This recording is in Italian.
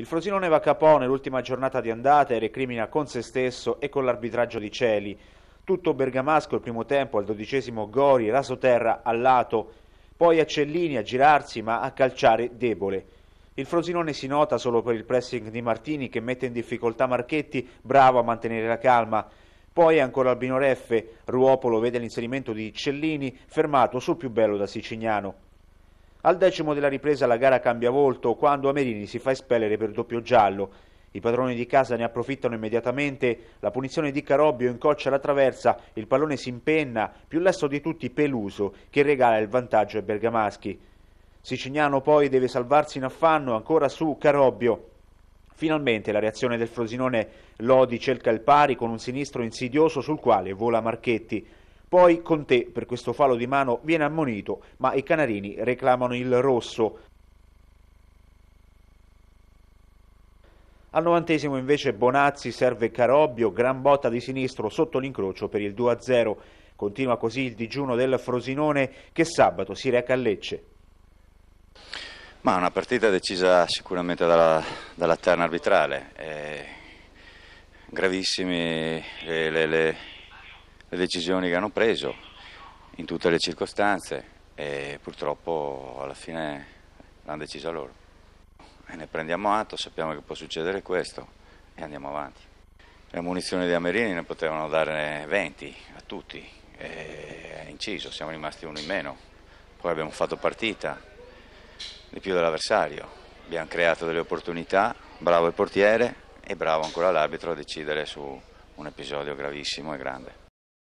Il Frosinone va capone nell'ultima giornata di andata e recrimina con se stesso e con l'arbitraggio di Celi. Tutto bergamasco il primo tempo, al dodicesimo Gori, raso terra, a lato, poi a Cellini a girarsi ma a calciare debole. Il Frosinone si nota solo per il pressing di Martini che mette in difficoltà Marchetti, bravo a mantenere la calma. Poi ancora Albino Reffe, Ruopolo vede l'inserimento di Cellini fermato sul più bello da Sicignano. Al decimo della ripresa la gara cambia volto quando Amerini si fa espellere per doppio giallo. I padroni di casa ne approfittano immediatamente, la punizione di Carobbio incoccia la traversa, il pallone si impenna, più lesto di tutti Peluso che regala il vantaggio ai bergamaschi. Sicignano poi deve salvarsi in affanno ancora su Carobbio. Finalmente la reazione del Frosinone Lodi cerca il pari con un sinistro insidioso sul quale vola Marchetti. Poi Conte per questo falo di mano viene ammonito, ma i canarini reclamano il rosso. Al novantesimo invece Bonazzi serve Carobbio, gran botta di sinistro sotto l'incrocio per il 2-0. Continua così il digiuno del Frosinone che sabato si reca a Lecce. Ma una partita decisa sicuramente dalla, dalla terna arbitrale. Eh, gravissime eh, le, le, le le decisioni che hanno preso in tutte le circostanze e purtroppo alla fine l'hanno decisa loro. E ne prendiamo atto, sappiamo che può succedere questo e andiamo avanti. Le munizioni di Amerini ne potevano dare 20 a tutti, è inciso, siamo rimasti uno in meno. Poi abbiamo fatto partita di più dell'avversario, abbiamo creato delle opportunità, bravo il portiere e bravo ancora l'arbitro a decidere su un episodio gravissimo e grande.